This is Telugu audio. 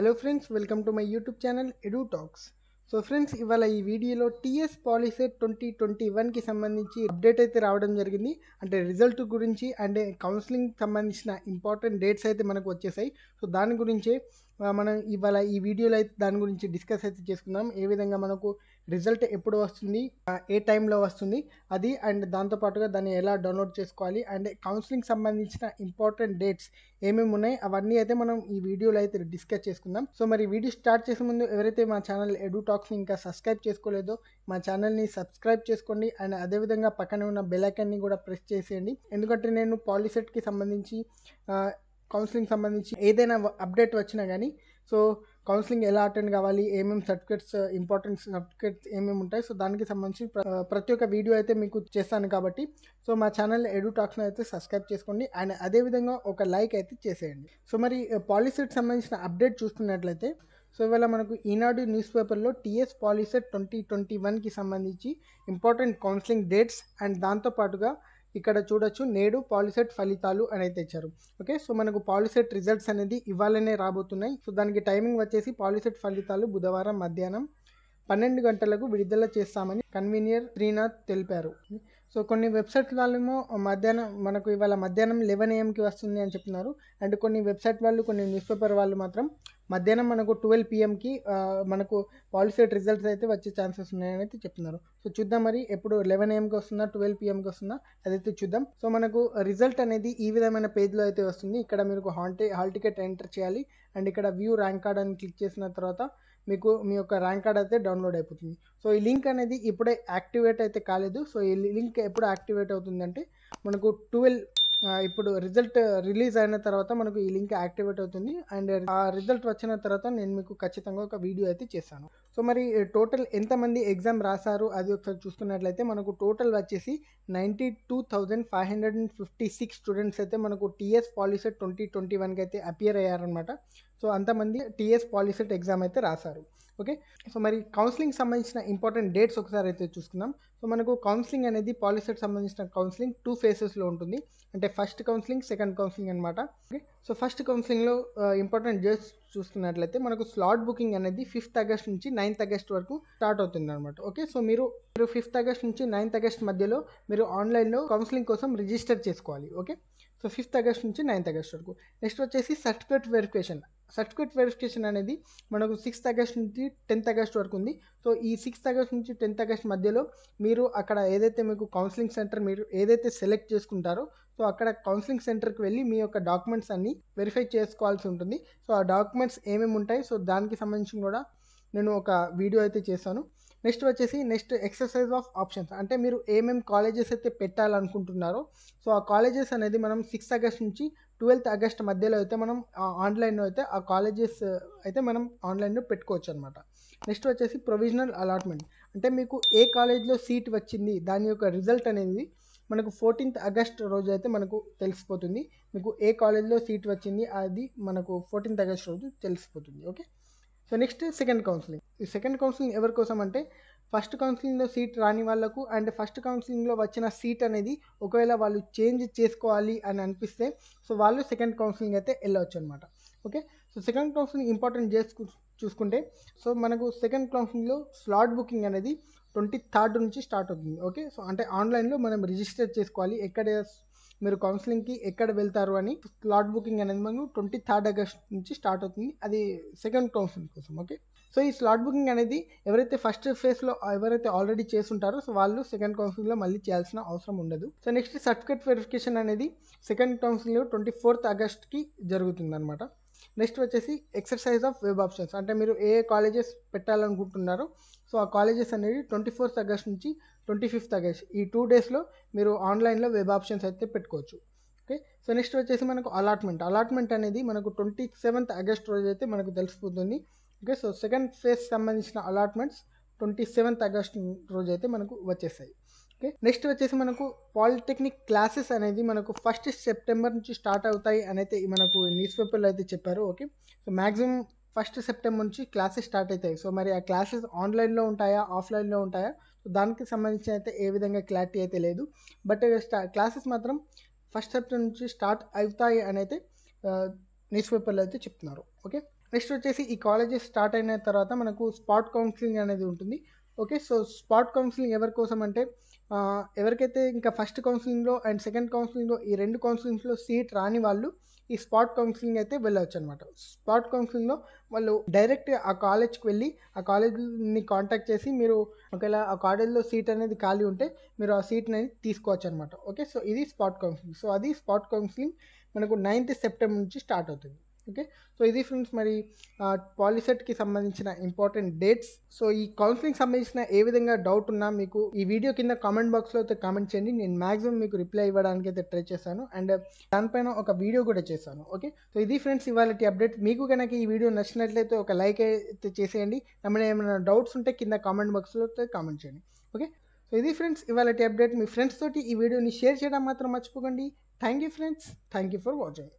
hello friends welcome to my YouTube channel Edu Talks so friends ఇవాళ ఈ వీడియోలో టీఎస్ పాలిసెట్ ట్వంటీ ట్వంటీ వన్కి సంబంధించి అప్డేట్ అయితే రావడం జరిగింది అంటే రిజల్ట్ గురించి అండ్ కౌన్సిలింగ్ సంబంధించిన ఇంపార్టెంట్ డేట్స్ అయితే మనకు వచ్చేసాయి సో దాని గురించే మనం ఇవాళ ఈ వీడియోలో అయితే దాని గురించి డిస్కస్ అయితే చేసుకుందాం ఏ విధంగా మనకు రిజల్ట్ ఎప్పుడు వస్తుంది ఏ టైంలో వస్తుంది అది అండ్ దాంతోపాటుగా దాన్ని ఎలా డౌన్లోడ్ చేసుకోవాలి అండ్ కౌన్సిలింగ్ సంబంధించిన ఇంపార్టెంట్ డేట్స్ ఏమేమి ఉన్నాయి అవన్నీ అయితే మనం ఈ వీడియోలో అయితే డిస్కస్ చేసుకుందాం సో మరి వీడియో స్టార్ట్ చేసే ముందు ఎవరైతే మా ఛానల్ ఎడు టాక్స్ని ఇంకా సబ్స్క్రైబ్ చేసుకోలేదో మా ఛానల్ని సబ్స్క్రైబ్ చేసుకోండి అండ్ అదేవిధంగా పక్కనే ఉన్న బెల్ ఐకాన్ని కూడా ప్రెస్ చేసేయండి ఎందుకంటే నేను పాలిసెట్కి సంబంధించి కౌన్సిలింగ్ సంబంధించి ఏదైనా అప్డేట్ వచ్చినా కానీ సో కౌన్సిలింగ్ ఎలా అటెండ్ కావాలి ఏమేమి సర్టిఫికేట్స్ ఇంపార్టెంట్ సర్టిఫికేట్స్ ఏమేమి ఉంటాయి సో దానికి సంబంధించి uh, ప్రతి ఒక్క వీడియో అయితే మీకు చేస్తాను కాబట్టి సో మా ఛానల్ ఎడు టాక్స్ని అయితే సబ్స్క్రైబ్ చేసుకోండి అండ్ అదేవిధంగా ఒక లైక్ అయితే చేసేయండి సో మరి పాలసీకి uh, సంబంధించిన అప్డేట్ చూస్తున్నట్లయితే సో ఇవాళ మనకు ఈనాడు న్యూస్ పేపర్లో టీఎస్ పాలిసెట్ ట్వంటీ ట్వంటీ వన్కి సంబంధించి ఇంపార్టెంట్ కౌన్సిలింగ్ డేట్స్ అండ్ దాంతోపాటుగా ఇక్కడ చూడొచ్చు నేడు పాలిసెట్ ఫలితాలు అని అయితే ఇచ్చారు ఓకే సో మనకు పాలిసెట్ రిజల్ట్స్ అనేది ఇవ్వాలనే రాబోతున్నాయి సో దానికి టైమింగ్ వచ్చేసి పాలిసెట్ ఫలితాలు బుధవారం మధ్యాహ్నం పన్నెండు గంటలకు విడుదల చేస్తామని కన్వీనియర్ శ్రీనాథ్ తెలిపారు సో కొన్ని వెబ్సైట్ వాళ్ళేమో మధ్యాహ్నం మనకు ఇవాళ మధ్యాహ్నం లెవెన్ ఏఎంకి వస్తుంది అని చెప్తున్నారు అండ్ కొన్ని వెబ్సైట్ వాళ్ళు కొన్ని న్యూస్ పేపర్ వాళ్ళు మాత్రం మధ్యాహ్నం మనకు ట్వెల్వ్ పిఎంకి మనకు పాలసీ రిజల్ట్స్ అయితే వచ్చే ఛాన్సెస్ ఉన్నాయని అయితే చెప్తున్నారు సో చూద్దాం మరి ఎప్పుడు లెవెన్ ఏఎంకి వస్తుందా ట్వెల్వ్ పిఎంకి వస్తుందా అదైతే చూద్దాం సో మనకు రిజల్ట్ అనేది ఈ విధమైన పేజ్లో అయితే వస్తుంది ఇక్కడ మీరు హాల్ హాల్ టికెట్ ఎంటర్ చేయాలి అండ్ ఇక్కడ వ్యూ ర్యాంక్ కార్డ్ అని క్లిక్ చేసిన తర్వాత మీకు మీ యొక్క ర్యాంక్ కార్డ్ అయితే డౌన్లోడ్ అయిపోతుంది సో ఈ లింక్ అనేది ఇప్పుడే యాక్టివేట్ అయితే కాలేదు సో ఈ లింక్ ఎప్పుడు యాక్టివేట్ అవుతుందంటే మనకు ట్వెల్వ్ ఇప్పుడు రిజల్ట్ రిలీజ్ అయిన తర్వాత మనకు ఈ లింక్ యాక్టివేట్ అవుతుంది అండ్ ఆ రిజల్ట్ వచ్చిన తర్వాత నేను మీకు ఖచ్చితంగా ఒక వీడియో అయితే చేశాను సో మరి టోటల్ ఎంతమంది ఎగ్జామ్ రాశారు అది ఒకసారి చూసుకున్నట్లయితే మనకు టోటల్ వచ్చేసి ninety two thousand five hundred and fifty six students అయితే మనకు టీఎస్ పాలిసెట్ ట్వంటీ ట్వంటీ వన్కి అయితే అపియర్ అయ్యారనమాట సో అంతమంది టీఎస్ పాలిసెట్ ఎగ్జామ్ అయితే రాశారు ఓకే సో మరి కౌన్సిలింగ్ సంబంధించిన ఇంపార్టెంట్ డేట్స్ ఒకసారి అయితే చూసుకుందాం సో మనకు కౌన్సిలింగ్ అనేది పాలిసెట్ సంబంధించిన కౌన్సిలింగ్ టూ ఫేసెస్లో ఉంటుంది అంటే ఫస్ట్ కౌన్సిలింగ్ సెకండ్ కౌన్సిలింగ్ అనమాట ఓకే సో ఫస్ట్ కౌన్సిలింగ్లో ఇంపార్టెంట్ డేట్స్ చూసుకున్నట్లయితే మనకు స్లాట్ బుకింగ్ అనేది ఫిఫ్త్ ఆగస్ట్ నుంచి నైన్త్ ఆగస్ట్ వరకు స్టార్ట్ అవుతుంది అనమాట ఓకే సో మీరు మీరు ఫిఫ్త్ ఆగస్ట్ నుంచి నైన్త్ ఆగస్ట్ మధ్యలో మీరు ఆన్లైన్లో కౌన్సిలింగ్ కోసం రిజిస్టర్ చేసుకోవాలి ఓకే సో ఫిఫ్త్ ఆగస్ట్ నుంచి నైన్త్ ఆగస్ట్ వరకు నెక్స్ట్ వచ్చేసి సర్టిఫికేట్ వెరిఫికేషన్ సర్టిఫికేట్ వెరిఫికేషన్ అనేది మనకు సిక్స్త్ ఆగస్ట్ నుంచి టెన్త్ ఆగస్ట్ వరకు ఉంది సో ఈ సిక్స్త్ ఆగస్ట్ నుంచి టెన్త్ ఆగస్ట్ మధ్యలో మీరు అక్కడ ఏదైతే మీకు కౌన్సిలింగ్ సెంటర్ మీరు ఏదైతే సెలెక్ట్ చేసుకుంటారో సో అక్కడ కౌన్సిలింగ్ సెంటర్కి వెళ్ళి మీ యొక్క డాక్యుమెంట్స్ అన్నీ వెరిఫై చేసుకోవాల్సి ఉంటుంది సో ఆ డాక్యుమెంట్స్ ఏమేమి ఉంటాయి సో దానికి సంబంధించి కూడా నేను ఒక వీడియో అయితే చేశాను నెక్స్ట్ వచ్చేసి నెక్స్ట్ ఎక్సర్సైజ్ ఆఫ్ ఆప్షన్స్ అంటే మీరు ఏమేమి కాలేజెస్ అయితే పెట్టాలనుకుంటున్నారో సో ఆ కాలేజెస్ అనేది మనం సిక్స్త్ ఆగస్ట్ నుంచి ట్వెల్త్ ఆగస్ట్ మధ్యలో అయితే మనం ఆన్లైన్లో అయితే ఆ కాలేజెస్ అయితే మనం ఆన్లైన్లో పెట్టుకోవచ్చు అనమాట నెక్స్ట్ వచ్చేసి ప్రొవిజనల్ అలాట్మెంట్ అంటే మీకు ఏ కాలేజ్లో సీట్ వచ్చింది దాని యొక్క రిజల్ట్ అనేది మనకు ఫోర్టీన్త్ ఆగస్ట్ రోజు అయితే మనకు తెలిసిపోతుంది మీకు ఏ కాలేజ్లో సీట్ వచ్చింది అది మనకు ఫోర్టీన్త్ ఆగస్ట్ రోజు తెలిసిపోతుంది okay so next second counselling ఈ సెకండ్ కౌన్సిలింగ్ ఎవరి కోసం అంటే ఫస్ట్ కౌన్సిలింగ్లో సీట్ రాని వాళ్ళకు అండ్ ఫస్ట్ కౌన్సిలింగ్లో వచ్చిన సీట్ అనేది ఒకవేళ వాళ్ళు చేంజ్ చేసుకోవాలి అని అనిపిస్తే సో వాళ్ళు సెకండ్ కౌన్సిలింగ్ అయితే వెళ్ళవచ్చు అనమాట okay so second counselling important చేసుకు చూసుకుంటే సో మనకు సెకండ్ కౌన్సిలింగ్లో స్లాట్ బుకింగ్ అనేది ట్వంటీ థర్డ్ నుంచి స్టార్ట్ అవుతుంది ఓకే సో అంటే ఆన్లైన్లో మనం రిజిస్టర్ చేసుకోవాలి ఎక్కడ మీరు కౌన్సిలింగ్కి ఎక్కడ వెళ్తారు అని స్లాట్ బుకింగ్ అనేది మనం ట్వంటీ థర్డ్ ఆగస్ట్ నుంచి స్టార్ట్ అవుతుంది అది సెకండ్ కౌన్సిలింగ్ కోసం ఓకే సో ఈ స్లాట్ బుకింగ్ అనేది ఎవరైతే ఫస్ట్ ఫేజ్లో ఎవరైతే ఆల్రెడీ చేస్తుంటారో సో వాళ్ళు సెకండ్ కౌన్సిలింగ్లో మళ్ళీ చేయాల్సిన అవసరం ఉండదు సో నెక్స్ట్ సర్టిఫికేట్ వెరిఫికేషన్ అనేది సెకండ్ కౌన్సిలింగ్ ట్వంటీ ఫోర్త్ ఆగస్ట్కి జరుగుతుంది అనమాట నెక్స్ట్ వచ్చేసి ఎక్సర్సైజ్ ఆఫ్ వెబ్ ఆప్షన్స్ అంటే మీరు ఏ కాలేజెస్ పెట్టాలనుకుంటున్నారో సో ఆ కాలేజెస్ అనేవి ట్వంటీ ఫోర్త్ ఆగస్ట్ నుంచి ట్వంటీ ఫిఫ్త్ ఆగస్ట్ ఈ టూ డేస్లో మీరు ఆన్లైన్లో వెబ్ ఆప్షన్స్ అయితే పెట్టుకోవచ్చు ఓకే సో నెక్స్ట్ వచ్చేసి మనకు అలాట్మెంట్ అలాట్మెంట్ అనేది మనకు ట్వంటీ సెవెంత్ ఆగస్ట్ రోజు అయితే మనకు తెలిసిపోతుంది ఓకే సో సెకండ్ ఫేజ్ సంబంధించిన అలాట్మెంట్స్ ట్వంటీ సెవెంత్ ఆగస్ట్ రోజు అయితే మనకు వచ్చేస్తాయి ఓకే నెక్స్ట్ వచ్చేసి మనకు పాలిటెక్నిక్ క్లాసెస్ అనేది మనకు ఫస్ట్ సెప్టెంబర్ నుంచి స్టార్ట్ అవుతాయి అయితే మనకు న్యూస్ పేపర్లో అయితే చెప్పారు okay so maximum first September నుంచి క్లాసెస్ స్టార్ట్ అవుతాయి సో మరి ఆ క్లాసెస్ ఆన్లైన్లో ఉంటాయా ఆఫ్లైన్లో ఉంటాయా సో దానికి సంబంధించి అయితే ఏ విధంగా క్లారిటీ అయితే లేదు బట్ క్లాసెస్ మాత్రం ఫస్ట్ సెప్టెంబర్ నుంచి స్టార్ట్ అవుతాయి అయితే న్యూస్ పేపర్లో అయితే చెప్తున్నారు ఓకే నెక్స్ట్ వచ్చేసి ఈ కాలేజెస్ స్టార్ట్ అయిన తర్వాత మనకు స్పాట్ కౌన్సిలింగ్ అనేది ఉంటుంది ఓకే సో స్పాట్ కౌన్సిలింగ్ ఎవరి కోసం అంటే ఎవరికైతే ఇంకా ఫస్ట్ కౌన్సిలింగ్లో అండ్ సెకండ్ కౌన్సిలింగ్లో ఈ రెండు కౌన్సిలింగ్స్లో సీట్ రాని వాళ్ళు ఈ స్పాట్ కౌన్సిలింగ్ అయితే వెళ్ళవచ్చు అనమాట స్పాట్ కౌన్సిలింగ్లో వాళ్ళు డైరెక్ట్ ఆ కాలేజ్కి వెళ్ళి ఆ కాలేజ్ని కాంటాక్ట్ చేసి మీరు ఒకవేళ ఆ కాలేజ్లో సీట్ అనేది ఖాళీ ఉంటే మీరు ఆ సీట్ని అనేది తీసుకోవచ్చు అనమాట ఓకే సో ఇది స్పాట్ కౌన్సిలింగ్ సో అది స్పాట్ కౌన్సిలింగ్ మనకు నైన్త్ సెప్టెంబర్ నుంచి స్టార్ట్ అవుతుంది ఓకే సో ఇది ఫ్రెండ్స్ మరి పాలిసెట్కి సంబంధించిన ఇంపార్టెంట్ డేట్స్ సో ఈ కౌన్సిలింగ్ సంబంధించిన ఏ విధంగా డౌట్ ఉన్నా మీకు ఈ వీడియో కింద కామెంట్ బాక్స్లో అయితే కామెంట్ చేయండి నేను మ్యాక్సిమం మీకు రిప్లై ఇవ్వడానికి అయితే ట్రై చేశాను అండ్ దానిపైన ఒక వీడియో కూడా చేశాను ఓకే సో ఇది ఫ్రెండ్స్ ఇవాళ అప్డేట్ మీకు కనుక ఈ వీడియో నచ్చినట్లయితే ఒక లైక్ అయితే చేసేయండి ఏమైనా ఏమైనా డౌట్స్ ఉంటే కింద కామెంట్ బాక్స్లో కామెంట్ చేయండి ఓకే సో ఇది ఫ్రెండ్స్ ఇవాళ అప్డేట్ మీ ఫ్రెండ్స్ తోటి ఈ వీడియోని షేర్ చేయడం మాత్రం మర్చిపోకండి thank you friends thank you for watching